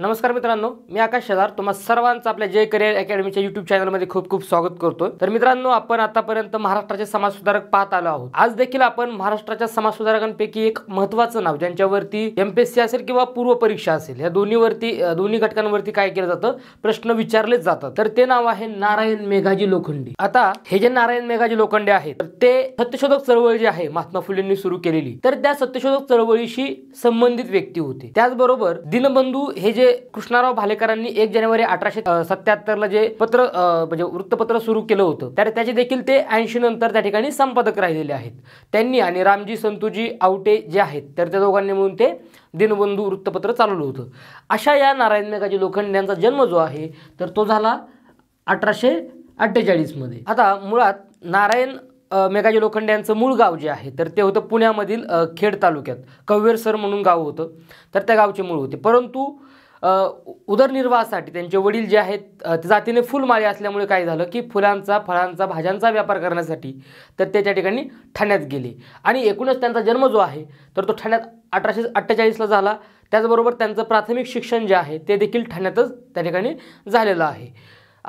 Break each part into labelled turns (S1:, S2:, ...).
S1: नमस्कार मित्रांनो मी आकाश शेजार तुम्हा सर्वांचं आपल्या जय करिअर अकॅडमीच्या युट्यूब चॅनलमध्ये खूप खूप स्वागत करतो तर मित्रांनो आपण आतापर्यंत महाराष्ट्राचे समाजसुधारक पाहत आलो आहोत आज देखील आपण महाराष्ट्राच्या समाजसुधारकांपैकी एक महत्वाचं नाव ज्यांच्यावरती एमपीएससी असेल किंवा पूर्व परीक्षा असेल या दोन्हीवरती दोन्ही घटकांवरती काय केलं जातं प्रश्न विचारलेच जातात तर ते नाव आहे नारायण मेघाजी लोखंडे आता हे जे नारायण मेघाजी लोखंडे आहेत तर ते सत्यशोधक चळवळी जी आहे महात्मा फुलेंनी सुरू केलेली तर त्या सत्यशोधक चळवळीशी संबंधित व्यक्ती होते त्याचबरोबर दिनबंधू हे जे कृष्णाराव भालेकरांनी एक जानेवारी अठराशे सत्याहत्तरला जे पत्र म्हणजे वृत्तपत्र सुरू केलं होतं तर त्याचे देखील ते ऐंशी नंतर त्या ठिकाणी संपादक राहिलेले आहेत त्यांनी आणि रामजी संतोजी आवटे जे आहेत तर त्या दोघांनी मिळून ते दिनबंधू वृत्तपत्र चालवलं होतं अशा या नारायण मेघाजी लोखंड यांचा जन्म जो आहे तर तो झाला अठराशे अठ्ठेचाळीसमध्ये आता मुळात नारायण मेघाजी लोखंड यांचं मूळ गाव जे आहे तर ते होतं पुण्यामधील खेड तालुक्यात कव्हेरसर म्हणून गाव होतं तर त्या गावचे मूळ होते परंतु उदरनिर्वाहासाठी त्यांचे वडील जे आहेत जातीने फुलमाळे असल्यामुळे काय झालं की फुलांचा फळांचा भाज्यांचा व्यापार करण्यासाठी तर ते त्या ठिकाणी ठाण्यात गेले आणि एकूणच त्यांचा जन्म जो आहे तर तो ठाण्यात अठराशे अठ्ठेचाळीसला झाला त्याचबरोबर त्यांचं प्राथमिक शिक्षण जे आहे ते देखील ठाण्यातच त्या ठिकाणी झालेलं आहे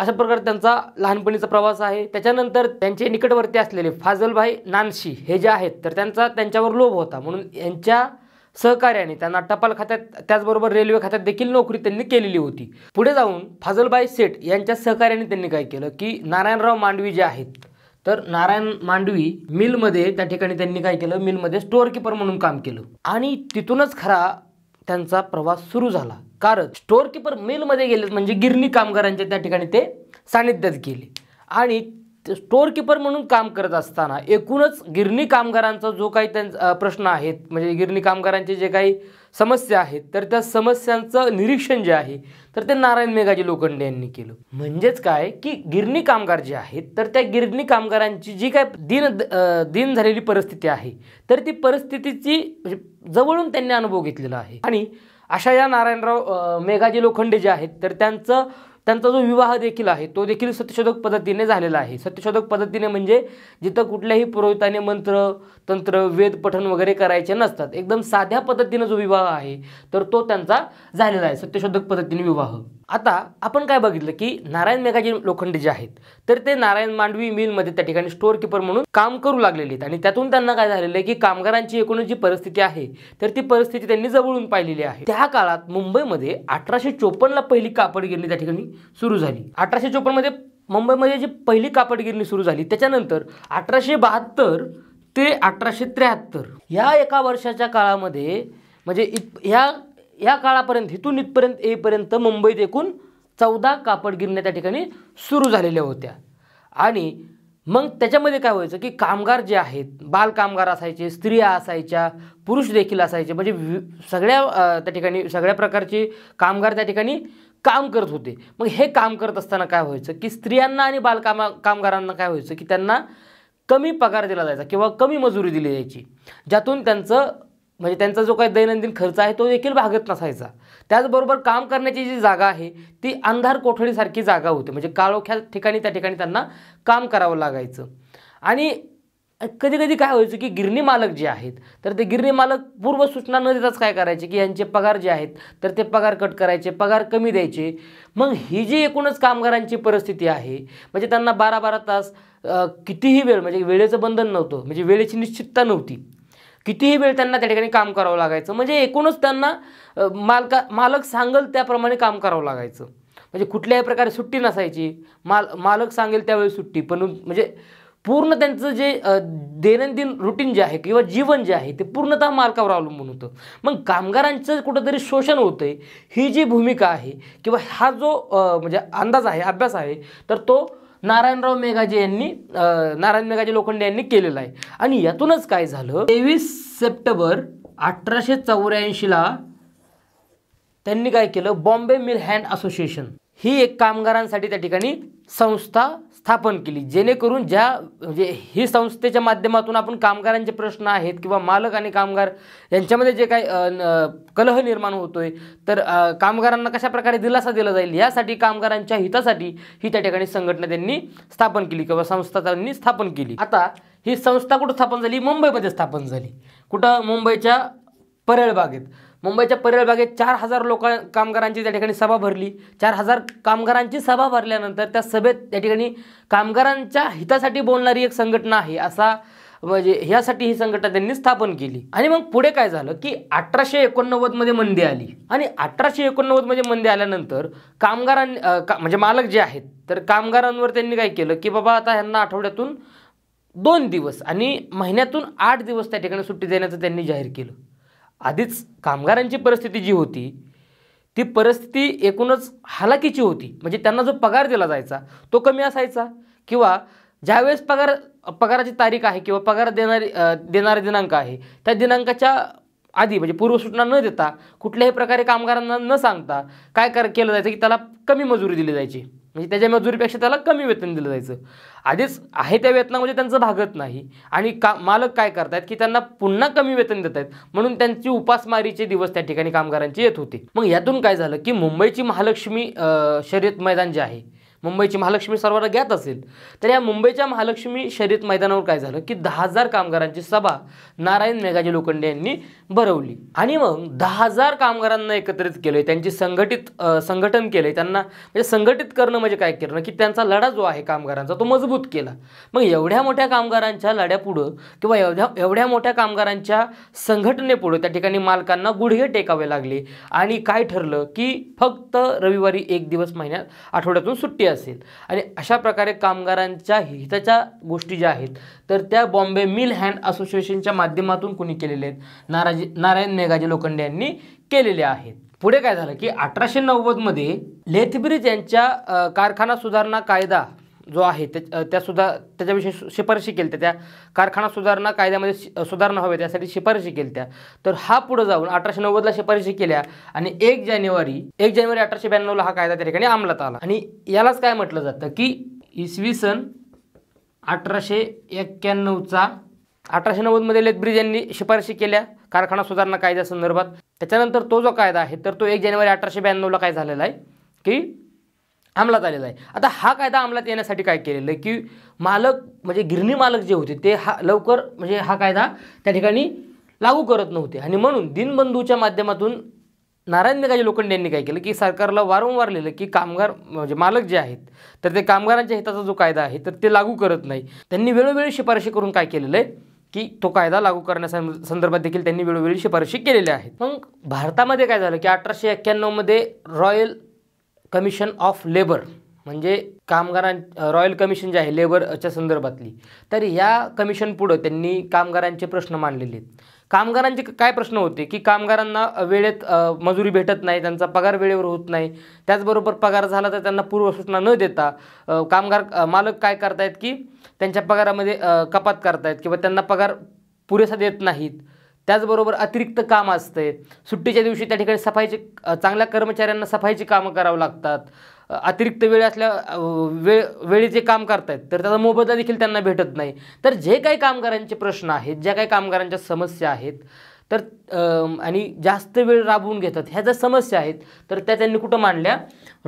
S1: अशा प्रकारे त्यांचा लहानपणीचा प्रवास आहे त्याच्यानंतर त्यांचे निकटवर्ती असलेले फाजलभाई नानशी हे जे आहेत तर त्यांचा त्यांच्यावर लोभ होता म्हणून यांच्या सहकार्याने त्यांना टपाल खात्यात त्याचबरोबर रेल्वे खात्यात देखील नोकरी त्यांनी केलेली होती पुढे जाऊन फाजलबाई सेठ यांच्या सहकार्याने त्यांनी काय केलं की नारायणराव मांडवी जे आहेत तर नारायण मांडवी मिलमध्ये त्या ठिकाणी त्यांनी काय केलं मिलमध्ये स्टोअर म्हणून काम केलं आणि तिथूनच खरा त्यांचा प्रवास सुरू झाला कारण स्टोअरकीपर मिलमध्ये गेले म्हणजे गिरणी कामगारांच्या त्या ठिकाणी ते सानिध्यात गेले आणि स्टोर किपर म्हणून काम करत असताना एकूणच गिरणी कामगारांचा जो काही त्यांचा प्रश्न आहेत म्हणजे गिरणी कामगारांचे जे काही समस्या आहेत तर त्या समस्यांचं निरीक्षण जे आहे तर ते नारायण मेघाजी लोखंडे यांनी केलं म्हणजेच काय की गिरणी कामगार जे आहेत तर त्या गिरणी कामगारांची जी काय दिन दिन झालेली परिस्थिती आहे तर ती परिस्थितीची म्हणजे जवळून त्यांनी अनुभव घेतलेला आहे आणि अशा या नारायणराव मेघाजी लोखंडे जे आहेत तर त्यांचं त्यांचा जो विवाह देखील आहे तो देखील सत्यशोधक पद्धतीने झालेला आहे सत्यशोधक पद्धतीने म्हणजे जिथं कुठल्याही पुरोहिताने मंत्र तंत्र वेद पठन वगैरे करायचे नसतात एकदम साध्या पद्धतीने जो विवाह आहे तर तो त्यांचा झालेला आहे सत्यशोधक पद्धतीने विवाह आता आपण काय बघितलं की नारायण मेघाजी लोखंडे जे आहेत तर ते नारायण मांडवी मिलमध्ये त्या ठिकाणी स्टोअर किपर म्हणून काम करू लागलेले आहेत आणि त्यातून त्यांना काय झालेलं आहे की कामगारांची एकूणच जी परिस्थिती आहे तर ती परिस्थिती त्यांनी जवळून पाहिलेली आहे त्या काळात मुंबईमध्ये अठराशे चोपन्नला पहिली कापड गिरणी त्या ठिकाणी सुरू झाली अठराशे मध्ये मुंबईमध्ये जी पहिली कापड गिरणी सुरू झाली त्याच्यानंतर अठराशे बहात्तर ते अठराशे त्र्याहत्तर ह्या एका वर्षाच्या काळामध्ये म्हणजे इत ह्या या काळापर्यंत इथून इथपर्यंत येईपर्यंत मुंबईत एकूण चौदा कापड गिरण्या त्या ठिकाणी सुरू झालेल्या होत्या आणि मग त्याच्यामध्ये काय व्हायचं की कामगार जे आहेत बालकामगार असायचे स्त्रिया असायच्या पुरुष देखील असायचे म्हणजे वि सगळ्या त्या ठिकाणी सगळ्या प्रकारचे कामगार त्या ठिकाणी काम करत होते मग हे काम करत असताना काय व्हायचं की स्त्रियांना आणि बालकामा कामगारांना काय व्हायचं की त्यांना कमी पगार दिला जायचा किंवा कमी मजुरी दिली जायची ज्यातून त्यांचं म्हणजे त्यांचा जो काही दैनंदिन खर्च आहे तो देखील भागत नसायचा त्याचबरोबर काम करण्याची जी जागा आहे ती अंधार कोठडीसारखी जागा होती म्हणजे काळोख्या ठिकाणी त्या ठिकाणी त्यांना काम करावं लागायचं आणि कधी कधी काय व्हायचं की गिरणी मालक जे आहेत तर ते गिरणी मालक पूर्व सूचना न देताच काय करायचे की यांचे पगार जे आहेत तर ते पगार कट करायचे पगार कमी द्यायचे मग ही जी एकूणच कामगारांची परिस्थिती आहे म्हणजे त्यांना बारा बारा तास कितीही वेळ म्हणजे वेळेचं बंधन नव्हतं म्हणजे वेळेची निश्चितता नव्हती कितीही वेळ त्यांना त्या ठिकाणी काम करावं लागायचं म्हणजे एकूणच त्यांना मालका मालक सांगल त्याप्रमाणे काम करावं लागायचं म्हणजे कुठल्याही प्रकारे सुट्टी नसायची माल मालक सांगेल त्यावेळी सुट्टी पण म्हणजे पूर्ण त्यांचं जे दैनंदिन रुटीन जे आहे किंवा जीवन जे आहे ते पूर्णतः मालकावर अवलंबून होतं मग कामगारांचं कुठंतरी शोषण होतं आहे ही जी भूमिका आहे किंवा हा जो म्हणजे अंदाज आहे अभ्यास आहे तर तो नारायणराव मेघाजी यांनी नारायण मेघाजी लोखंडे यांनी केलेला आहे आणि यातूनच काय झालं तेवीस सप्टेंबर अठराशे चौऱ्याऐंशीला त्यांनी काय केलं बॉम्बे मिल हँड असोसिएशन ही एक कामगारांसाठी त्या ठिकाणी संस्था स्थापन केली जेणेकरून ज्या म्हणजे ही संस्थेच्या माध्यमातून आपण कामगारांचे प्रश्न आहेत किंवा मालक आणि कामगार यांच्यामध्ये जे काही कलह निर्माण होतोय तर कामगारांना कशा प्रकारे दिलासा दिला जाईल यासाठी कामगारांच्या हितासाठी ही त्या ठिकाणी संघटना त्यांनी स्थापन केली किंवा संस्था त्यांनी स्थापन केली आता ही संस्था कुठं स्थापन झाली मुंबईमध्ये स्थापन झाली कुठं मुंबईच्या परळ बागेत मुंबईच्या परळ बागेत चार हजार लोक कामगारांची त्या ठिकाणी सभा भरली चार हजार कामगारांची सभा भरल्यानंतर त्या सभेत त्या ठिकाणी कामगारांच्या हितासाठी बोलणारी एक संघटना आहे असा म्हणजे ह्यासाठी ही संघटना त्यांनी स्थापन केली आणि मग पुढे काय झालं की अठराशे एकोणनव्वदमध्ये मंदी आली आणि अठराशे एकोणनव्वदमध्ये मंदी आल्यानंतर कामगारांनी का, म्हणजे मालक जे आहेत तर कामगारांवर त्यांनी काय केलं की बाबा आता ह्यांना आठवड्यातून दोन दिवस आणि महिन्यातून आठ दिवस त्या ठिकाणी सुट्टी देण्याचं त्यांनी जाहीर केलं आधीच कामगारांची परिस्थिती जी होती ती परिस्थिती एकूणच हालाकीची होती म्हणजे त्यांना जो पगार दिला जायचा तो कमी असायचा किंवा ज्यावेळेस पगार पगाराची तारीख आहे किंवा पगार देणारी देणारा दिनांक आहे त्या दिनांकाच्या आधी म्हणजे पूर्वसूचना न देता कुठल्याही प्रकारे कामगारांना न सांगता काय कर केलं जायचं की त्याला कमी मजुरी दिली जायची म्हणजे त्याच्या मजुरीपेक्षा त्याला कमी वेतन दिलं जायचं आधीच आहे त्या वेतनामध्ये त्यांचं भागत नाही आणि का मालक काय करतायत की त्यांना पुन्हा कमी वेतन देत आहेत म्हणून त्यांची उपासमारीचे दिवस त्या ठिकाणी कामगारांचे येत होते मग यातून काय झालं की मुंबईची महालक्ष्मी शर्यत मैदान जे आहे मुंबईची महालक्ष्मी सर्वांना ज्ञात असेल तर या मुंबईच्या महालक्ष्मी शर्यत मैदानावर काय झालं की दहा हजार कामगारांची सभा नारायण मेघाजी लोखंडे यांनी भरवली आणि मग दहा हजार कामगारांना एकत्रित केलंय त्यांची संघटित संघटन केलंय त्यांना म्हणजे संघटित करणं म्हणजे काय करणं की त्यांचा लढा जो आहे कामगारांचा तो मजबूत केला मग एवढ्या मोठ्या कामगारांच्या लढ्यापुढं किंवा एवढ्या एवढ्या मोठ्या कामगारांच्या संघटनेपुढं त्या ठिकाणी मालकांना गुडघे टेकावे लागले आणि काय ठरलं की फक्त रविवारी एक दिवस महिन्यात आठवड्यातून सुट्टी असेल आणि अशा प्रकारे कामगारांच्या हिताच्या गोष्टी ज्या आहेत तर त्या बॉम्बे मिल हँड असोसिएशनच्या माध्यमातून कुणी केलेल्या आहेत नाराजी नारायण मेघाजी लोखंडे यांनी केलेल्या आहेत पुढे काय झालं की अठराशे नव्वदमध्ये लेथब्रिज यांच्या कारखाना सुधारणा कायदा जो आहे त्या त्यासुद्धा त्याच्याविषयी शिफारशी केली त्या कारखाना सुधारणा कायद्यामध्ये सुधारणा हव्या त्यासाठी शिफारशी केली त्या तर हा पुढे जाऊन अठराशे नव्वदला शिफारशी केल्या आणि एक जानेवारी एक जानेवारी अठराशे ब्याण्णवला हा कायदा त्या ठिकाणी अंमलात आला आणि यालाच काय म्हटलं जातं की इसवी सन अठराशे एक्क्याण्णवचा अठराशे नव्वदमध्ये लेब्रिज यांनी शिफारशी केल्या कारखाना सुधारणा कायद्यासंदर्भात त्याच्यानंतर तो जो कायदा आहे तर तो एक जानेवारी अठराशे ब्याण्णवला काय झालेला आहे की अंमलात आलेला आहे आता हा कायदा अंमलात येण्यासाठी काय केलेलं आहे की मालक म्हणजे गिरणी मालक जे होते ते हा लवकर म्हणजे हा कायदा त्या ठिकाणी लागू करत नव्हते आणि म्हणून दिनबंधूच्या माध्यमातून नारायण मेघाजी लोखंडे यांनी काय केलं की सरकारला वारंवार लिहिलं की कामगार म्हणजे मालक जे आहेत तर ते कामगारांच्या हिताचा जो कायदा आहे तर ते लागू करत नाही त्यांनी वेळोवेळी शिफारशी करून काय केलेलं आहे की तो कायदा लागू करण्यास संदर्भात देखील त्यांनी वेळोवेळी शिफारशी केलेल्या आहेत मग भारतामध्ये काय झालं की अठराशे एक्क्याण्णवमध्ये रॉयल कमिशन ऑफ लेबर म्हणजे कामगारां रॉयल कमिशन जे आहे लेबरच्या संदर्भातली तर या कमिशन पुढं त्यांनी कामगारांचे प्रश्न मांडलेले आहेत कामगारांचे काय प्रश्न होते की कामगारांना वेळेत मजुरी भेटत नाही त्यांचा पगार वेळेवर होत नाही त्याचबरोबर पगार झाला तर त्यांना पूर्वसूचना न देता कामगार मालक काय करतायत की त्यांच्या पगारामध्ये कपात करतायत किंवा त्यांना पगार पुरेसा देत नाहीत त्याचबरोबर अतिरिक्त काम असते सुट्टीच्या दिवशी त्या ठिकाणी सफाईचे चांगल्या कर्मचाऱ्यांना सफाईची कामं करावं लागतात अतिरिक्त वेळ असल्या वेळ वेळेचे काम आहेत तर त्याचा मोबदला देखील त्यांना भेटत नाही तर जे काही कामगारांचे प्रश्न आहेत ज्या काही कामगारांच्या समस्या आहेत तर आणि जास्त वेळ राबवून घेतात ह्या ज्या समस्या आहेत तर त्या त्यांनी कुठं मांडल्या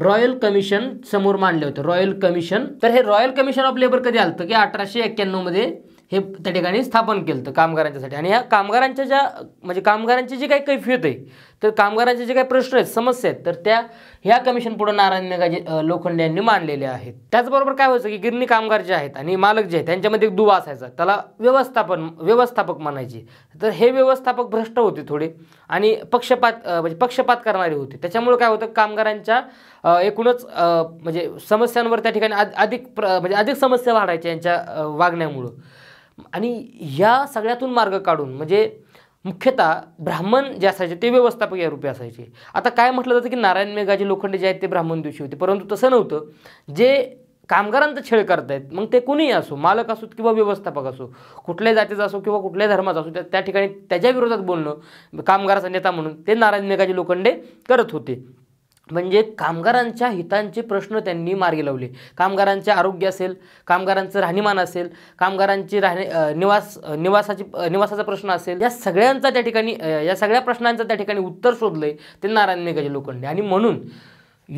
S1: रॉयल कमिशन समोर मांडले होते रॉयल कमिशन तर हे रॉयल कमिशन ऑफ लेबर कधी आलं की अठराशे एक्क्याण्णवमध्ये हे त्या ठिकाणी स्थापन केलं होतं कामगारांच्यासाठी आणि या कामगारांच्या ज्या म्हणजे कामगारांची जी काही कैफियत आहे तर कामगारांचे जे काही प्रश्न आहेत समस्या आहेत तर त्या ह्या कमिशन पुढे नारायण मेघाजी लोखंडे यांनी मांडलेल्या आहेत त्याचबरोबर काय व्हायचं की गिरणी कामगार जे आहेत आणि मालक जे आहेत त्यांच्यामध्ये एक दुवा असायचा त्याला व्यवस्थापन व्यवस्थापक म्हणायचे तर हे व्यवस्थापक भ्रष्ट होते थोडे आणि पक्षपात म्हणजे पक्षपात करणारे होते त्याच्यामुळे काय होतं कामगारांच्या एकूणच म्हणजे समस्यांवर त्या ठिकाणी अधिक म्हणजे अधिक समस्या वाढायच्या यांच्या वागण्यामुळं आणि ह्या सगळ्यातून मार्ग काढून म्हणजे मुख्यतः ब्राह्मण जे असायचे ते व्यवस्थापक या रूपे असायचे आता काय म्हटलं जातं की नारायण मेघाजी लोखंडे जे आहेत ते ब्राह्मण दिवशी होते परंतु तसं नव्हतं जे कामगारांचा छेड करतायत मग ते कुणीही असो मालक असोत किंवा व्यवस्थापक असो कुठल्याही जातीचा असो किंवा कुठल्याही धर्माचा असो त्या ठिकाणी त्याच्या विरोधात बोलणं कामगाराचा नेता म्हणून ते नारायण मेघाजी लोखंडे करत होते म्हणजे कामगारांच्या हितांचे प्रश्न त्यांनी मार्गी लावले कामगारांचे आरोग्य असेल कामगारांचं राहणीमान असेल कामगारांची राहणे निवास निवासाची निवासाचा प्रश्न असेल या सगळ्यांचा त्या ठिकाणी या सगळ्या प्रश्नांचं त्या ठिकाणी उत्तर शोधलंय ते नारायण मेघाजी लोखंडे आणि म्हणून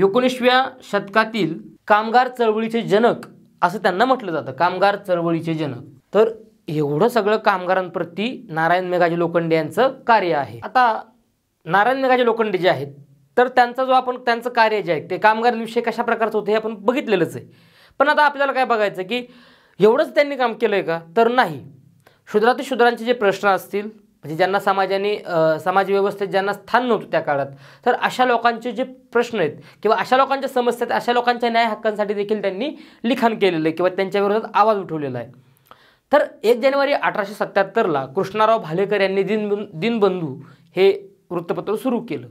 S1: एकोणीसव्या शतकातील कामगार चळवळीचे जनक असं त्यांना म्हटलं जातं कामगार चळवळीचे जनक तर एवढं सगळं कामगारांप्रती नारायण मेघाजी लोखंडे यांचं कार्य आहे आता नारायण मेघाजी लोखंडे जे आहेत तर त्यांचा जो आपण त्यांचं कार्य जे आहे ते कामगार विषय कशा प्रकारचं होतं हे आपण बघितलेलंच आहे पण आता आपल्याला काय बघायचं की एवढंच त्यांनी काम केलं आहे का तर नाही शुद्रातील शूद्रांचे जे प्रश्न असतील म्हणजे ज्यांना समाजाने समाजव्यवस्थेत ज्यांना स्थान नव्हतं त्या काळात तर अशा लोकांचे जे प्रश्न आहेत किंवा अशा लोकांच्या समस्या आहेत अशा लोकांच्या न्याय हक्कांसाठी देखील त्यांनी लिखाण केलेलं आहे किंवा त्यांच्याविरोधात आवाज उठवलेला आहे तर एक जानेवारी अठराशे सत्याहत्तरला कृष्णाराव भालेकर यांनी दिनबं दिनबंधू हे वृत्तपत्र सुरू केलं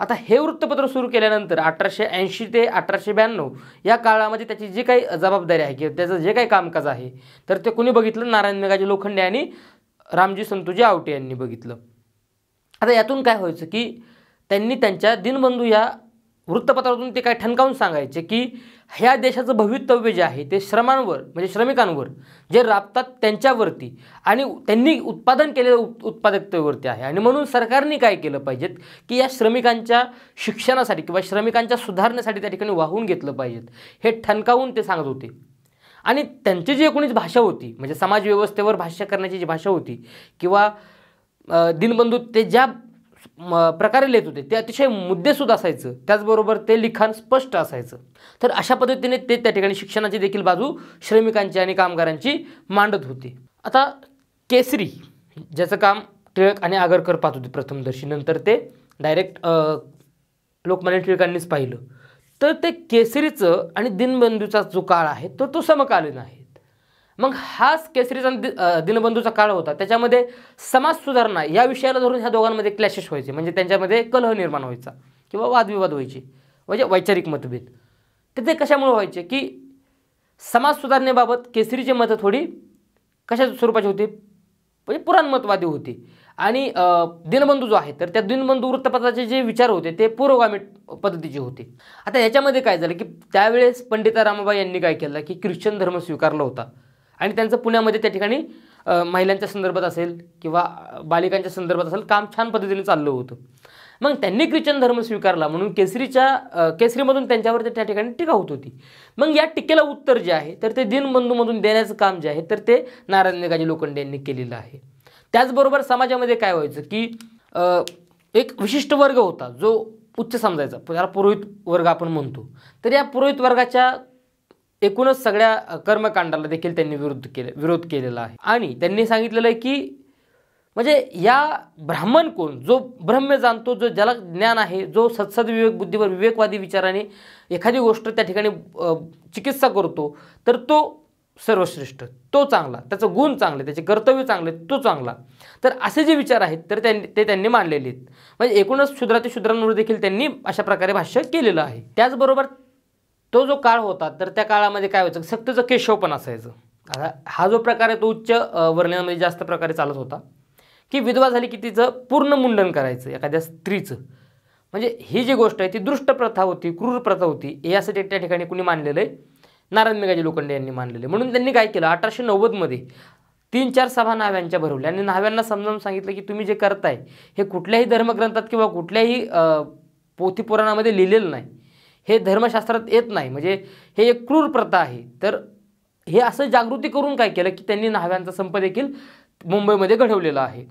S1: आता हे वृत्तपत्र सुरू केल्यानंतर अठराशे ऐंशी ते अठराशे ब्याण्णव या काळामध्ये त्याची जी काही जबाबदारी आहे किंवा त्याचं जे काही कामकाज आहे तर ते कोणी बघितलं नारायण मेघाजी लोखंडे आणि रामजी संतोजी आवटे यांनी बघितलं आता यातून काय व्हायचं की त्यांनी त्यांच्या दिनबंधू या वृत्तपत्रातून ते काय ठणकावून सांगायचे की ह्या देशाचं भवितव्य जे आहे ते श्रमांवर म्हणजे श्रमिकांवर जे राबतात त्यांच्यावरती आणि त्यांनी उत्पादन केलेल्या उत्पादकतेवरती आहे आणि म्हणून सरकारने काय केलं पाहिजेत की या श्रमिकांच्या शिक्षणासाठी किंवा श्रमिकांच्या सुधारण्यासाठी त्या ठिकाणी वाहून घेतलं पाहिजेत हे ठणकावून ते सांगत होते आणि त्यांची जी एकोणीच भाषा होती म्हणजे समाजव्यवस्थेवर भाष्य करण्याची जी भाषा होती किंवा दिनबंधू ते ज्या प्रकारे लिहित होते ते अतिशय मुद्देसुद्धा असायचं त्याचबरोबर ते लिखाण स्पष्ट असायचं तर अशा पद्धतीने ते त्या ठिकाणी शिक्षणाची देखील बाजू श्रमिकांची आणि कामगारांची मांडत होती आता केसरी ज्याचं काम टिळक आणि आगरकर पाहत होते प्रथमदर्शी नंतर ते डायरेक्ट लोकमान्य टिळकांनीच पाहिलं तर ते केसरीचं आणि दिनबंधूचा जो काळ आहे तो, तो समकालीन आहे मग हाच केसरीचा दिनबंधूचा काळ होता त्याच्यामध्ये समाज सुधारणा या विषयाला धरून ह्या दोघांमध्ये क्लॅशेस व्हायचे म्हणजे त्यांच्यामध्ये कलह निर्माण व्हायचा किंवा वादविवाद व्हायचे म्हणजे वैचारिक मतभेद तर ते कशामुळे व्हायचे की समाज सुधारणेबाबत केसरीची मतं थोडी कशा स्वरूपाची होती म्हणजे पुराणमतवादी होती आणि दिनबंधू जो आहे तर त्या दिनबंधू वृत्तपत्राचे जे विचार होते ते पुरोगामी पद्धतीचे होते आता याच्यामध्ये काय झालं की त्यावेळेस पंडिता रामाबाई यांनी काय केलं की ख्रिश्चन धर्म स्वीकारला होता आणि त्यांचं पुण्यामध्ये त्या ठिकाणी महिलांच्या संदर्भात असेल किंवा बालिकांच्या संदर्भात असेल काम छान पद्धतीने चाललं होतं मग त्यांनी ख्रिश्चन धर्म स्वीकारला म्हणून केसरीच्या केसरीमधून त्यांच्यावर त्या ठिकाणी टीका होत होती मग या टीकेला उत्तर जे आहे तर ते दिनबंधूमधून देण्याचं काम जे आहे तर ते नारायण निगाजी लोखंडे यांनी केलेलं आहे त्याचबरोबर समाजामध्ये काय व्हायचं की एक विशिष्ट वर्ग होता जो उच्च समजायचा त्याला पुरोहित वर्ग आपण म्हणतो तर या पुरोहित वर्गाच्या एकूणच सगळ्या कर्मकांडाला देखील त्यांनी विरुद्ध केले विरोध केलेला आहे आणि त्यांनी सांगितलेलं आहे की म्हणजे या ब्राह्मण कोण जो ब्रह्म जाणतो जो ज्याला ज्ञान आहे जो सत्सद विवेक बुद्धीवर विवेकवादी विचाराने एखादी गोष्ट त्या ठिकाणी चिकित्सा करतो तर तो सर्वश्रेष्ठ तो चांगला त्याचं गुण चांगले त्याचे कर्तव्य चांगले तो चांगला तर असे जे विचार आहेत तर त्यांनी ते त्यांनी मांडलेले आहेत म्हणजे एकूणच ते शुद्रांवर देखील त्यांनी अशा प्रकारे भाष्य केलेलं आहे त्याचबरोबर तो जो काळ होता तर त्या काळामध्ये काय व्हायचं केशव पण असायचं हा जो प्रकार आहे तो उच्च वर्णनामध्ये जास्त प्रकारे चालत होता की विधवा झाली की तिचं पूर्ण मुंडन करायचं एखाद्या स्त्रीचं म्हणजे ही जी गोष्ट आहे ती दृष्ट प्रथा होती क्रूर प्रथा होती यासाठी त्या ठिकाणी कुणी मानलेलं आहे नारायण मेघाजी लोखंडे यांनी मानलेले म्हणून त्यांनी काय केलं अठराशे नव्वदमध्ये तीन चार सभा नाव्यांच्या भरवल्या आणि नाव्यांना समजावून सांगितलं की तुम्ही जे करताय हे कुठल्याही धर्मग्रंथात किंवा कुठल्याही पोथी पुराणामध्ये लिहिलेलं नाही हे धर्मशास्त्रात येत नाही म्हणजे हे एक क्रूर प्रथा आहे तर हे असं जागृती करून काय केलं की त्यांनी न्हाव्यांचा संप देखील मुंबईमध्ये घडवलेला आहे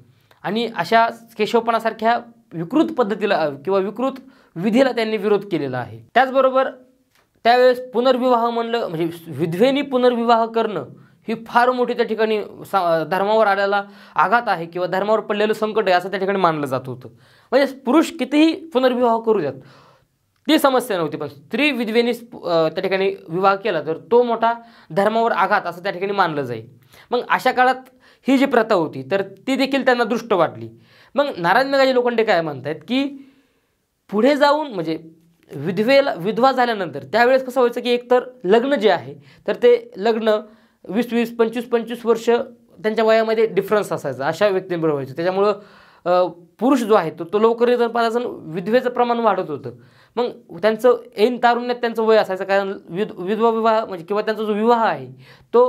S1: आणि अशा केशवपणासारख्या विकृत पद्धतीला किंवा विकृत विधीला त्यांनी विरोध केलेला आहे त्याचबरोबर त्यावेळेस पुनर्विवाह म्हणलं म्हणजे विधवेनी पुनर्विवाह करणं ही फार मोठी त्या ठिकाणी धर्मावर आलेला आघात आहे किंवा धर्मावर पडलेलं संकट आहे असं त्या ठिकाणी मानलं जात होतं म्हणजे पुरुष कितीही पुनर्विवाह करू द्यात ती समस्या नव्हती पण स्त्री विधवेनी त्या ठिकाणी विवाह केला तर तो मोठा धर्मावर आघात असं त्या ठिकाणी मानलं जाईल मग अशा काळात ही जी प्रथा होती तर ती देखील त्यांना दृष्ट वाटली मग नारायण मेघाजी लोखंडे काय म्हणत आहेत की पुढे जाऊन म्हणजे विधवेला विधवा झाल्यानंतर त्यावेळेस कसं व्हायचं की एकतर लग्न जे आहे तर ते लग्न वीस वीस पंचवीस पंचवीस वर्ष त्यांच्या वयामध्ये डिफरन्स असायचा अशा व्यक्तींबरोबर व्हायचं त्याच्यामुळं पुरुष जो आहे तो तो लवकर जर पाच विधवेचं प्रमाण वाढत होतं मग त्यांचं ऐन तारुण्यात त्यांचं वय असायचं कारण विध विधवा विवाह म्हणजे किंवा त्यांचा जो विवाह आहे तो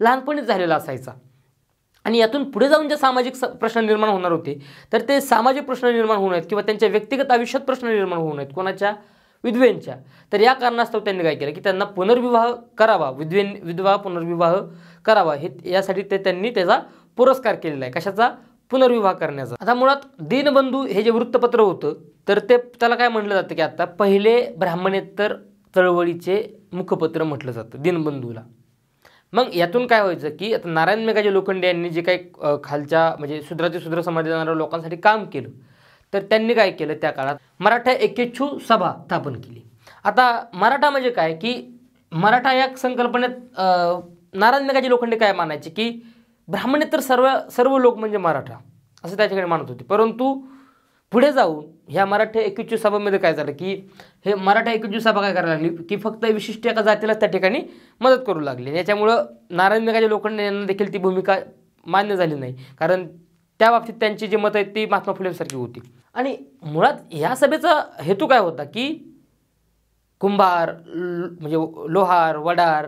S1: लहानपणीच झालेला असायचा आणि यातून पुढे जाऊन जे सामाजिक स प्रश्न निर्माण होणार होते तर ते सामाजिक प्रश्न निर्माण होऊ नयेत किंवा त्यांच्या व्यक्तिगत आयुष्यात प्रश्न निर्माण होऊ नयेत कोणाच्या विधवेंच्या तर या कारणास्तव त्यांनी काय केलं की त्यांना पुनर्विवाह करावा विधवे विधवा पुनर्विवाह करावा हे यासाठी ते त्यांनी त्याचा पुरस्कार केलेला आहे कशाचा पुनर्विवाह करण्याचा आता मुळात दीनबंधू हे जे वृत्तपत्र होतं तर ते त्याला काय म्हटलं जातं की आता पहिले ब्राह्मणेतर चळवळीचे मुखपत्र म्हटलं जातं दीनबंधूला मग यातून काय व्हायचं की आता नारायण मेघाजी लोखंडे यांनी जे काही खालच्या म्हणजे शूद्राचे शूद्र समाज जाणाऱ्या लोकांसाठी काम केलं तर त्यांनी काय केलं त्या काळात मराठा एकेच्छू सभा स्थापन केली आता मराठा म्हणजे काय की मराठा या संकल्पनेत नारायण मेघाजी लोखंडे काय मानायचे की ब्राह्मण तर सर्व सर्व लोक म्हणजे मराठा असं ठिकाणी मानत होते परंतु पुढे जाऊन ह्या मराठा एकवीसची सभामध्ये काय झालं की हे मराठा एकवीसची सभा काय करायला लागली की फक्त विशिष्ट एका जातीला त्या ठिकाणी मदत करू लागली याच्यामुळं नारायण मेघाच्या लोखंड यांना देखील ती भूमिका मान्य झाली नाही कारण त्या बाबतीत त्यांची जी मतं आहेत ती महात्मा फुलेंसारखी होती आणि मुळात ह्या सभेचा हेतू काय होता की कुंभार म्हणजे लोहार वडार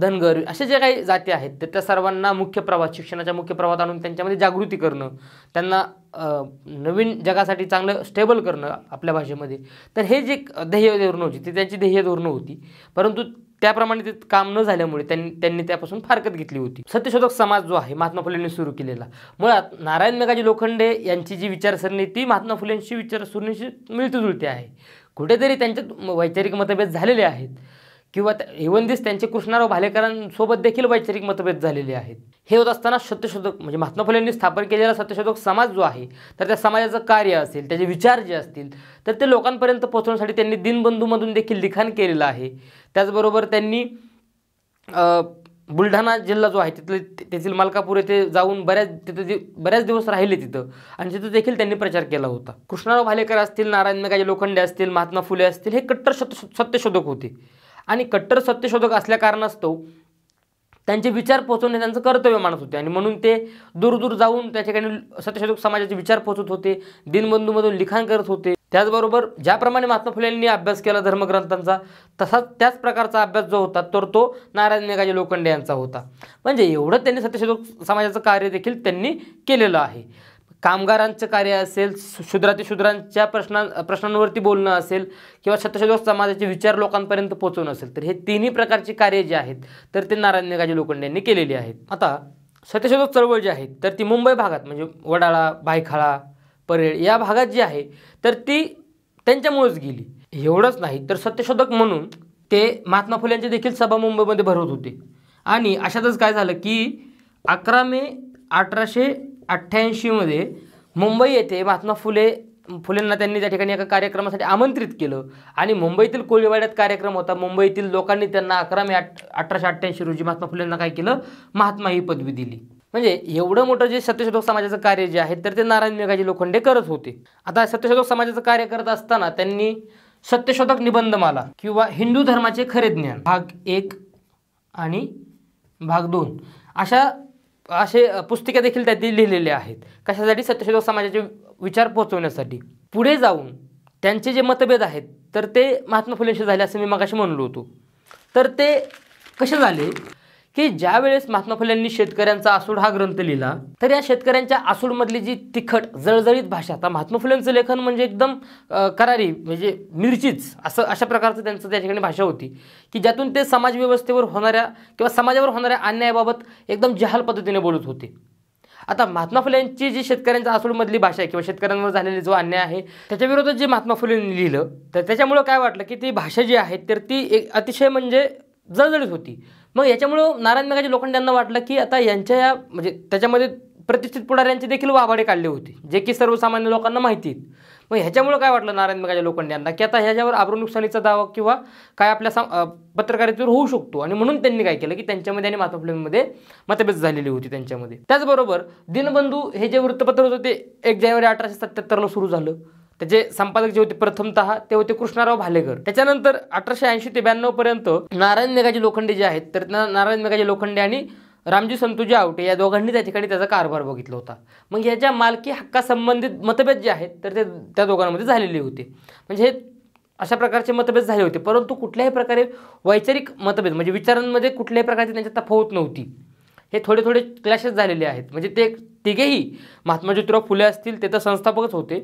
S1: धनगर अशा ज्या काही जाती आहेत तर त्या सर्वांना मुख्य प्रवाहात शिक्षणाच्या मुख्य प्रवाहात आणून त्यांच्यामध्ये जागृती करणं त्यांना नवीन जगासाठी चांगलं स्टेबल करणं आपल्या भाषेमध्ये तर हे जे ध्येय धोरणं होती ती त्यांची ध्येय धोरणं होती परंतु त्याप्रमाणे ते काम न झाल्यामुळे त्यांनी त्यांनी त्यापासून फारकत घेतली होती सत्यशोधक समाज जो आहे महात्मा फुलेंनी सुरू केलेला मुळात नारायण मेघाजी लोखंडे यांची जी विचारसरणी ती महात्मा फुलेंशी विचारसरणीशी मिळती आहे कुठेतरी त्यांच्यात वैचारिक मतभेद झालेले आहेत किंवा इवन दिस त्यांचे कृष्णाराव भालेकरांसोबत देखील वैचारिक मतभेद झालेले आहेत हे होत असताना सत्यशोधक म्हणजे महात्मा यांनी स्थापन केलेला सत्यशोधक समाज जो आहे तर त्या समाजाचं कार्य असेल त्याचे विचार जे असतील तर ते लोकांपर्यंत पोहोचवण्यासाठी त्यांनी दिनबंधूमधून देखील लिखाण केलेलं आहे त्याचबरोबर त्यांनी बुलढाणा जिल्हा जो आहे तिथले तेथील मालकापूर येथे जाऊन बऱ्याच तिथे बऱ्याच दिवस राहिले तिथं आणि तिथं देखील त्यांनी प्रचार केला होता कृष्णाराव भालेकर असतील नारायण मेघाजी लोखंडे असतील महात्मा फुले असतील हे कट्टर सत्य सत्यशोधक होते आणि कट्टर सत्यशोधक असल्या कारणास्तव त्यांचे विचार पोहोचवणे त्यांचं कर्तव्य मानत होते आणि म्हणून ते दूर दूर जाऊन त्या ठिकाणी सत्यशोधक समाजाचे विचार पोहोचत होते दिनबंधूमधून लिखाण करत होते त्याचबरोबर ज्याप्रमाणे महात्मा फुले यांनी अभ्यास केला धर्मग्रंथांचा तसाच त्याच प्रकारचा अभ्यास जो होता तर तो नारायण मेघाजी लोखंडे यांचा होता म्हणजे एवढं त्यांनी सत्यशोधक समाजाचं कार्य देखील त्यांनी केलेलं आहे कामगारांचं कार्य असेल शूद्रांच्या प्रश्ना प्रश्नांवरती बोलणं असेल किंवा सत्यशोधक समाजाचे विचार लोकांपर्यंत पोहोचवणं असेल तर हे तिन्ही प्रकारचे कार्य जे आहेत तर ते नारायणगाजी लोखंड यांनी केलेली आहेत आता सत्यशोधक चळवळ जी आहे तर ती मुंबई भागात म्हणजे वडाळा भायखळा परेळ या भागात जी आहे तर ती त्यांच्यामुळेच गेली एवढंच नाही तर सत्यशोधक म्हणून ते महात्मा फुल्यांची देखील सभा मुंबईमध्ये भरवत होते आणि अशातच काय झालं की अकरा मे अठराशे अठ्ठ्याऐंशीमध्ये मुंबई येथे महात्मा फुले फुलेंना त्यांनी त्या ठिकाणी एका कार्यक्रमासाठी आमंत्रित केलं आणि मुंबईतील कोळीवाड्यात कार्यक्रम होता मुंबईतील लोकांनी त्यांना अकरा मे अठराशे अठ्ठ्याऐंशी रोजी महात्मा फुलेंना काय केलं महात्मा ही पदवी दिली म्हणजे एवढं मोठं जे सत्यशोधक समाजाचं कार्य जे आहे तर ते नारायण मेघाजी लोखंडे करत होते आता सत्यशोधक समाजाचं कार्य करत असताना त्यांनी सत्यशोधक निबंधमाला किंवा हिंदू धर्माचे खरे ज्ञान भाग एक आणि भाग दोन अशा असे पुस्तिका देखील त्यांनी लिहिलेले आहेत कशासाठी सत्यशोधक समाजाचे विचार पोहोचवण्यासाठी पुढे जाऊन त्यांचे जे मतभेद आहेत तर ते महात्मा फुलेंशी झाले असं मी मगाशी म्हणलो होतो तर ते कसे झाले की ज्या वेळेस महात्मा फुले यांनी शेतकऱ्यांचा आसूड हा ग्रंथ लिहिला तर या शेतकऱ्यांच्या आसूडमधली जी तिखट जळजळीत भाषा आता महात्मा फुलेंचं लेखन म्हणजे एकदम करारी म्हणजे मिरचीच असं अशा प्रकारचं त्यांचं त्या ठिकाणी भाषा होती की ज्यातून ते समाजव्यवस्थेवर होणाऱ्या किंवा समाजावर होणाऱ्या अन्यायाबाबत एकदम जहाल पद्धतीने बोलत होते आता महात्मा फुल्यांची जी शेतकऱ्यांच्या आसूडमधली भाषा आहे किंवा शेतकऱ्यांवर झालेला जो अन्याय आहे त्याच्याविरोधात जे महात्मा फुलेंनी लिहिलं तर त्याच्यामुळं काय वाटलं की ती भाषा जी आहे तर ती एक अतिशय म्हणजे जळजळीत होती मग याच्यामुळं नारायण लोखंड यांना वाटलं की आता यांच्या या म्हणजे त्याच्यामध्ये प्रतिष्ठित पुढाऱ्यांचे देखील वाभाडे काढले होते जे की सर्वसामान्य लोकांना माहिती आहेत मग ह्याच्यामुळं काय वाटलं नारायण मेघाच्या यांना की आता ह्याच्यावर आब्रू नुकसानीचा दावा किंवा काय आपल्या सा पत्रकारितेवर होऊ शकतो आणि म्हणून त्यांनी काय केलं की त्यांच्यामध्ये आणि महात्मा मतभेद झालेली होती त्यांच्यामध्ये त्याचबरोबर दिनबंधू हे जे वृत्तपत्र होतं ते एक जानेवारी अठराशे सत्त्याहत्तरला सुरू झालं त्याचे संपादक जे होते प्रथमतः ते होते कृष्णाराव भालेकर त्याच्यानंतर अठराशे ऐंशी ते ब्याण्णव पर्यंत नारायण मेघाजी लोखंडे जे आहेत तर नारायण मेघाजी लोखंडे आणि रामजी संतोजी आवटे या दोघांनी त्या ठिकाणी त्याचा कारभार बघितला होता मग ह्याच्या मालकी हक्कासंबंधित मतभेद जे आहेत तर ते त्या दोघांमध्ये झालेले होते म्हणजे हे अशा प्रकारचे मतभेद झाले होते परंतु कुठल्याही प्रकारे वैचारिक मतभेद म्हणजे विचारांमध्ये कुठल्याही प्रकारची त्यांच्यात तफावत नव्हती हे थोडे थोडे क्लॅशेस झालेले आहेत म्हणजे ते तिघेही महात्मा ज्योतिराव फुले असतील ते तर संस्थापकच होते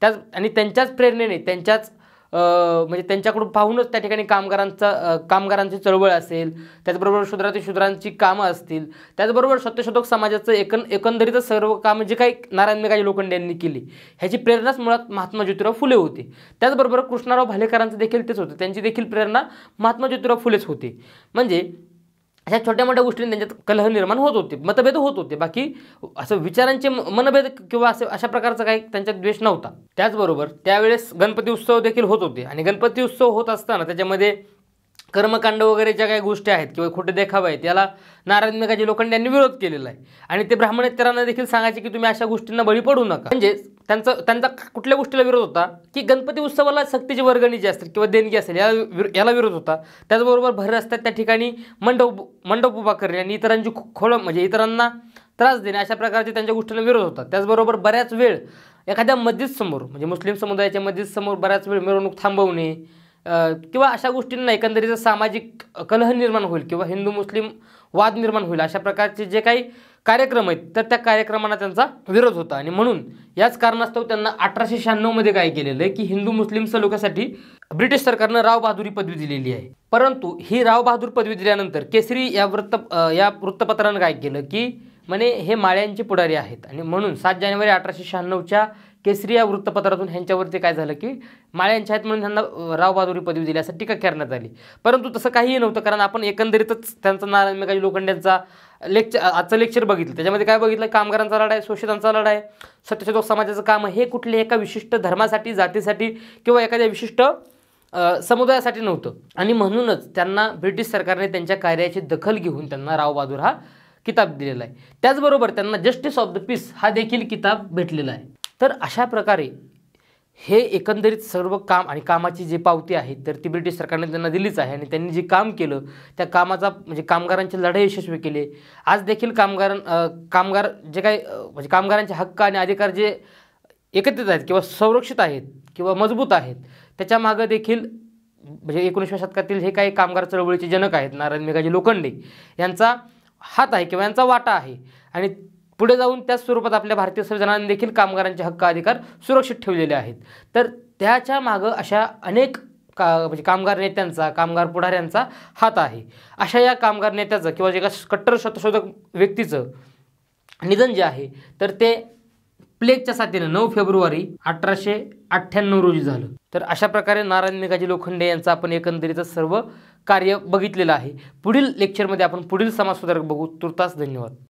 S1: त्याच आणि त्यांच्याच प्रेरणेने त्यांच्याच म्हणजे त्यांच्याकडून पाहूनच त्या ठिकाणी कामगारांचा कामगारांची चळवळ असेल त्याचबरोबर शुद्रातील शूद्रांची कामं असतील त्याचबरोबर सत्यशोधक समाजाचं एकन एकंदरीतच सर्व कामं जे काही नारायण मेघाजी लोखंडे यांनी केली ह्याची प्रेरणाच मुळात महात्मा ज्योतिराव फुले होते त्याचबरोबर कृष्णाराव भालेकरांचं देखील तेच होतं त्यांची देखील प्रेरणा महात्मा ज्योतिराव फुलेच होते म्हणजे अशा छोट्या मोठ्या गोष्टींनी त्यांच्यात कलह निर्माण होत होते मतभेद होत होते बाकी असं विचारांचे मनभेद किंवा असे अशा प्रकारचा काही त्यांच्यात द्वेष नव्हता त्याचबरोबर त्यावेळेस गणपती उत्सव देखील होत होते आणि गणपती उत्सव होत असताना त्याच्यामध्ये कर्मकांड वगैरे ज्या काही गोष्टी आहेत किंवा खोटे देखावं आहेत याला नारायणमेकाचे लोखंड यांनी विरोध केलेला आहे आणि ते ब्राह्मणेतरांना देखील सांगायचे की तुम्ही अशा गोष्टींना बळी पडू नका म्हणजेच त्यांचा त्यांचा कुठल्या गोष्टीला विरोध होता की गणपती उत्सवाला सक्तीची वर्गणी जी असतील किंवा देणगी असेल याला विरो याला विरोध होता त्याचबरोबर भर रस्त्यात त्या ठिकाणी मंडप मंडप उभा करणे आणि इतरांची खोळं म्हणजे इतरांना त्रास देणे अशा प्रकारचे त्यांच्या गोष्टीला विरोध होता त्याचबरोबर बऱ्याच वेळ एखाद्या समोर म्हणजे मुस्लिम समुदायाच्या समोर बऱ्याच वेळ मिरवणूक थांबवणे किंवा अशा गोष्टींना एकंदरीत सामाजिक कलह निर्माण होईल किंवा हिंदू मुस्लिम वाद निर्माण होईल अशा प्रकारचे जे काही कार्यक्रम आहेत तर त्या कार्यक्रमांना त्यांचा विरोध होता आणि म्हणून याच कारणास्तव त्यांना अठराशे शहाण्णवमध्ये काय केलेलं आहे की हिंदू मुस्लिम सलोख्यासाठी ब्रिटिश सरकारनं राव बहादुरी पदवी दिलेली आहे परंतु ही राव बहादूर पदवी दिल्यानंतर केसरी या वृत्त या वृत्तपत्रानं काय केलं की म्हणे हे माळ्यांचे पुढारी आहेत आणि म्हणून सात जानेवारी अठराशे शहाण्णवच्या केसरी या वृत्तपत्रातून ह्यांच्यावरती काय झालं की माळ्यांच्या आहेत म्हणून त्यांना रावबहादुरी पदवी दिली असं टीका करण्यात आली परंतु तसं काहीही नव्हतं कारण आपण एकंदरीतच त्यांचा लोखंड लोखंड्यांचा लेक्चर आजचं लेक्चर बघितलं त्याच्यामध्ये काय बघितलं कामगारांचा लढा आहे शोषितांचा लढा आहे सत्यशोधक समाजाचं काम हे कुठले एका विशिष्ट धर्मासाठी जातीसाठी किंवा एखाद्या विशिष्ट समुदायासाठी नव्हतं आणि म्हणूनच त्यांना ब्रिटिश सरकारने त्यांच्या कार्याची दखल घेऊन त्यांना रावबहादूर हा किताब दिलेला आहे त्याचबरोबर त्यांना जस्टिस ऑफ द पीस हा देखील किताब भेटलेला आहे तर अशा प्रकारे हे एकंदरीत सर्व काम आणि कामाची जी पावती आहे तर ती ब्रिटिश सरकारने त्यांना दिलीच आहे आणि त्यांनी जे काम केलं त्या कामाचा म्हणजे कामगारांची लढाई यशस्वी केली आज देखील कामगार कामगार जे काही म्हणजे कामगारांचे हक्क आणि अधिकार जे एकत्रित आहेत किंवा संरक्षित आहेत किंवा मजबूत आहेत त्याच्यामागं देखील म्हणजे एकोणीसव्या शतकातील हे काही कामगार चळवळीचे जनक आहेत नारायण मेघाजी लोखंडे यांचा हात आहे किंवा यांचा वाटा आहे आणि पुढे जाऊन त्याच स्वरूपात आपल्या भारतीय संविधानाने देखील कामगारांचे हक्क अधिकार सुरक्षित ठेवलेले आहेत तर त्याच्या मागं अशा अनेक का म्हणजे कामगार नेत्यांचा कामगार पुढाऱ्यांचा हात आहे अशा या कामगार नेत्याचं किंवा जे का कट्टर शतशोधक व्यक्तीचं निधन जे आहे तर ते प्लेगच्या साथीनं नऊ फेब्रुवारी अठराशे अठ्ठ्याण्णव रोजी झालं तर अशा प्रकारे नारायण मेघाजी लोखंडे यांचं आपण एकंदरीतच सर्व कार्य बघितलेलं आहे पुढील लेक्चरमध्ये आपण पुढील समाजसुधारक बघू तुर्तास धन्यवाद